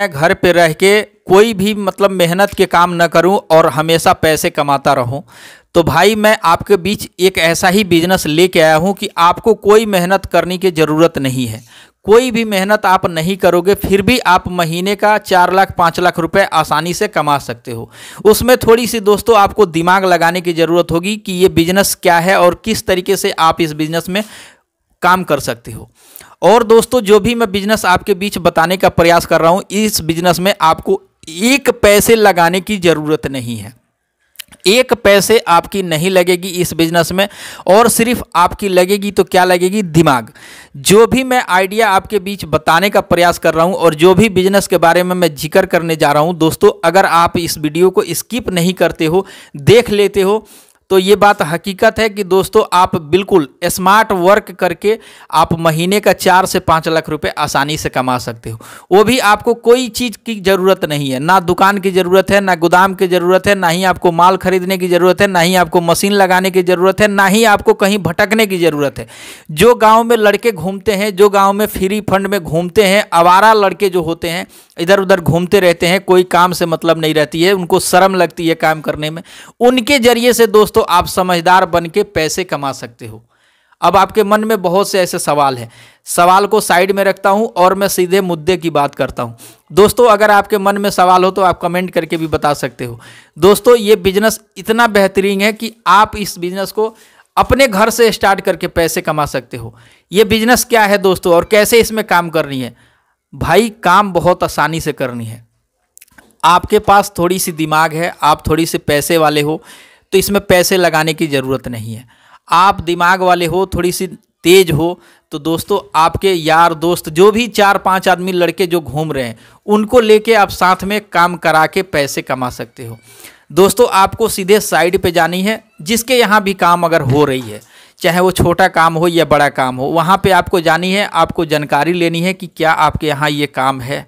मैं घर पे रह के कोई भी मतलब मेहनत के काम न करूं और हमेशा पैसे कमाता रहूं तो भाई मैं आपके बीच एक ऐसा ही बिजनेस लेके आया हूं कि आपको कोई मेहनत करने की ज़रूरत नहीं है कोई भी मेहनत आप नहीं करोगे फिर भी आप महीने का चार लाख पाँच लाख रुपए आसानी से कमा सकते हो उसमें थोड़ी सी दोस्तों आपको दिमाग लगाने की ज़रूरत होगी कि ये बिजनेस क्या है और किस तरीके से आप इस बिजनेस में काम कर सकते हो और दोस्तों जो भी मैं बिजनेस आपके बीच बताने का प्रयास कर रहा हूँ इस बिजनेस में आपको एक पैसे लगाने की ज़रूरत नहीं है एक पैसे आपकी नहीं लगेगी इस बिजनेस में और सिर्फ आपकी लगेगी तो क्या लगेगी दिमाग जो भी मैं आइडिया आपके बीच बताने का प्रयास कर रहा हूं और जो भी बिजनेस के बारे में मैं जिक्र करने जा रहा हूं दोस्तों अगर आप इस वीडियो को स्किप नहीं करते हो देख लेते हो तो ये बात हकीकत है कि दोस्तों आप बिल्कुल स्मार्ट वर्क करके आप महीने का चार से पाँच लाख रुपए आसानी से कमा सकते हो वो भी आपको कोई चीज़ की ज़रूरत नहीं है ना दुकान की ज़रूरत है ना गोदाम की ज़रूरत है ना ही आपको माल खरीदने की ज़रूरत है ना ही आपको मशीन लगाने की ज़रूरत है ना ही आपको कहीं भटकने की ज़रूरत है जो गाँव में लड़के घूमते हैं जो गाँव में फ्री फंड में घूमते हैं आवारा लड़के जो होते हैं इधर उधर घूमते रहते हैं कोई काम से मतलब नहीं रहती है उनको शर्म लगती है काम करने में उनके जरिए से दोस्तों दोस्तों आप समझदार बन के पैसे कमा सकते हो अब आपके मन में बहुत से ऐसे सवाल हैं सवाल को साइड में रखता हूं और मैं सीधे मुद्दे की बात करता हूं दोस्तों अगर आपके मन में सवाल हो तो आप कमेंट करके भी बता सकते हो दोस्तों ये बिजनेस इतना बेहतरीन है कि आप इस बिजनेस को अपने घर से स्टार्ट करके पैसे कमा सकते हो ये बिजनेस क्या है दोस्तों और कैसे इसमें काम करनी है भाई काम बहुत आसानी से करनी है आपके पास थोड़ी सी दिमाग है आप थोड़ी से पैसे वाले हो तो इसमें पैसे लगाने की ज़रूरत नहीं है आप दिमाग वाले हो थोड़ी सी तेज हो तो दोस्तों आपके यार दोस्त जो भी चार पांच आदमी लड़के जो घूम रहे हैं उनको लेके आप साथ में काम करा के पैसे कमा सकते हो दोस्तों आपको सीधे साइड पे जानी है जिसके यहाँ भी काम अगर हो रही है चाहे वो छोटा काम हो या बड़ा काम हो वहाँ पे आपको जानी है आपको जानकारी लेनी है कि क्या आपके यहाँ ये काम है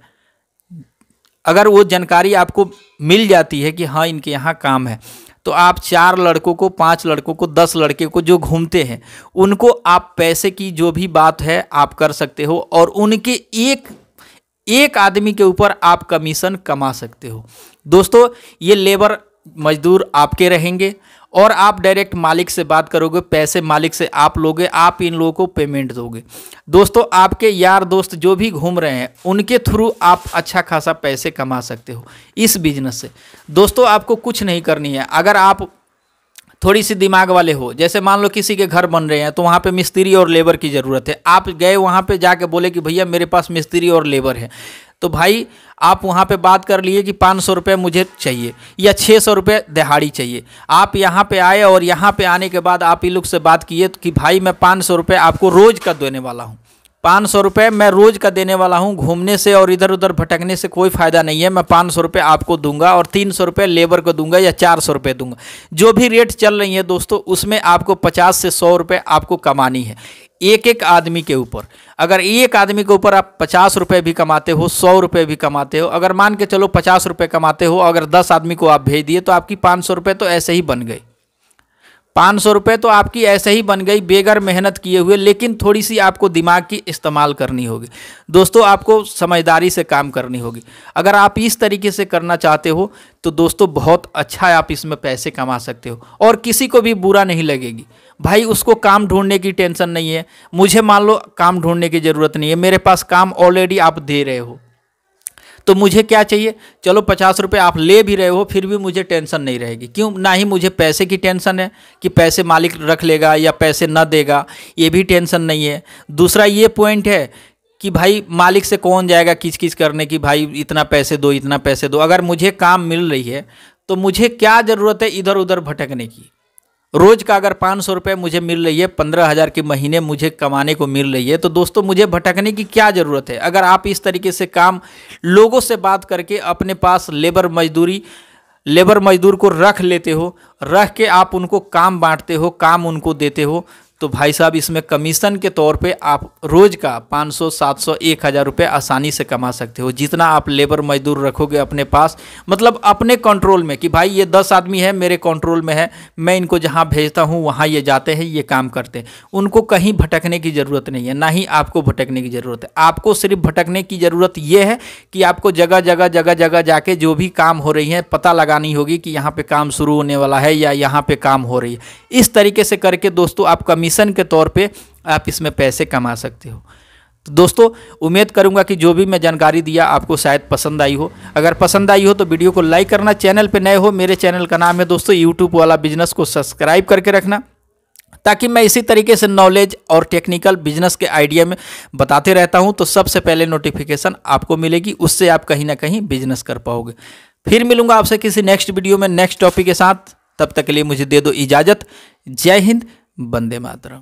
अगर वो जानकारी आपको मिल जाती है कि हाँ इनके यहाँ काम है तो आप चार लड़कों को पांच लड़कों को दस लड़के को जो घूमते हैं उनको आप पैसे की जो भी बात है आप कर सकते हो और उनके एक एक आदमी के ऊपर आप कमीशन कमा सकते हो दोस्तों ये लेबर मजदूर आपके रहेंगे और आप डायरेक्ट मालिक से बात करोगे पैसे मालिक से आप लोगे आप इन लोगों को पेमेंट दोगे दोस्तों आपके यार दोस्त जो भी घूम रहे हैं उनके थ्रू आप अच्छा खासा पैसे कमा सकते हो इस बिजनेस से दोस्तों आपको कुछ नहीं करनी है अगर आप थोड़ी सी दिमाग वाले हो जैसे मान लो किसी के घर बन रहे हैं तो वहाँ पे मिस्त्री और लेबर की ज़रूरत है आप गए वहाँ पे जाके बोले कि भैया मेरे पास मिस्त्री और लेबर है तो भाई आप वहाँ पे बात कर लिए कि पाँच सौ रुपये मुझे चाहिए या छः सौ रुपये दिहाड़ी चाहिए आप यहाँ पे आए और यहाँ पे आने के बाद आप ही लोग से बात किए कि भाई मैं पाँच सौ रुपये आपको रोज़ का देने वाला हूँ पाँच सौ रुपये मैं रोज़ का देने वाला हूँ घूमने से और इधर उधर भटकने से कोई फ़ायदा नहीं है मैं पाँच सौ रुपये आपको दूंगा और तीन सौ रुपये लेबर को दूंगा या चार सौ रुपये दूंगा जो भी रेट चल रही है दोस्तों उसमें आपको पचास से सौ रुपये आपको कमानी है एक एक आदमी के ऊपर अगर एक आदमी के ऊपर आप पचास रुपये भी कमाते हो सौ रुपये भी कमाते हो अगर मान के चलो पचास रुपये कमाते हो अगर दस आदमी को आप भेज दिए तो आपकी पाँच सौ रुपये तो ऐसे ही बन गए पाँच सौ रुपये तो आपकी ऐसे ही बन गई बेगर मेहनत किए हुए लेकिन थोड़ी सी आपको दिमाग की इस्तेमाल करनी होगी दोस्तों आपको समझदारी से काम करनी होगी अगर आप इस तरीके से करना चाहते हो तो दोस्तों बहुत अच्छा आप इसमें पैसे कमा सकते हो और किसी को भी बुरा नहीं लगेगी भाई उसको काम ढूंढने की टेंशन नहीं है मुझे मान लो काम ढूंढने की ज़रूरत नहीं है मेरे पास काम ऑलरेडी आप दे रहे हो तो मुझे क्या चाहिए चलो पचास रुपये आप ले भी रहे हो फिर भी मुझे टेंशन नहीं रहेगी क्यों ना ही मुझे पैसे की टेंशन है कि पैसे मालिक रख लेगा या पैसे ना देगा ये भी टेंशन नहीं है दूसरा ये पॉइंट है कि भाई मालिक से कौन जाएगा किच किच करने की भाई इतना पैसे दो इतना पैसे दो अगर मुझे काम मिल रही है तो मुझे क्या ज़रूरत है इधर उधर भटकने की रोज का अगर पाँच सौ रुपये मुझे मिल रही है पंद्रह हज़ार के महीने मुझे कमाने को मिल रही है तो दोस्तों मुझे भटकने की क्या ज़रूरत है अगर आप इस तरीके से काम लोगों से बात करके अपने पास लेबर मजदूरी लेबर मजदूर को रख लेते हो रख के आप उनको काम बांटते हो काम उनको देते हो तो भाई साहब इसमें कमीशन के तौर पे आप रोज़ का 500, 700, 1000 रुपये आसानी से कमा सकते हो जितना आप लेबर मजदूर रखोगे अपने पास मतलब अपने कंट्रोल में कि भाई ये दस आदमी है मेरे कंट्रोल में है मैं इनको जहाँ भेजता हूँ वहाँ ये जाते हैं ये काम करते हैं उनको कहीं भटकने की ज़रूरत नहीं है ना ही आपको भटकने की ज़रूरत है आपको सिर्फ भटकने की ज़रूरत यह है कि आपको जगह जगह जगह जगह जाके जो भी काम हो रही है पता लगानी होगी कि यहाँ पर काम शुरू होने वाला है या यहाँ पर काम हो रही है इस तरीके से करके दोस्तों आप कमी कमीशन के तौर पे आप इसमें पैसे कमा सकते हो तो दोस्तों उम्मीद करूंगा कि जो भी मैं जानकारी दिया आपको शायद पसंद आई हो अगर पसंद आई हो तो वीडियो को लाइक करना चैनल पे नए हो मेरे चैनल का नाम है दोस्तों यूट्यूब वाला बिजनेस को सब्सक्राइब करके रखना ताकि मैं इसी तरीके से नॉलेज और टेक्निकल बिजनेस के आइडिया में बताते रहता हूं तो सबसे पहले नोटिफिकेशन आपको मिलेगी उससे आप कहीं ना कहीं बिजनेस कर पाओगे फिर मिलूंगा आपसे किसी नेक्स्ट वीडियो में नेक्स्ट टॉपिक के साथ तब तक के लिए मुझे दे दो इजाज़त जय हिंद वंदे मातरम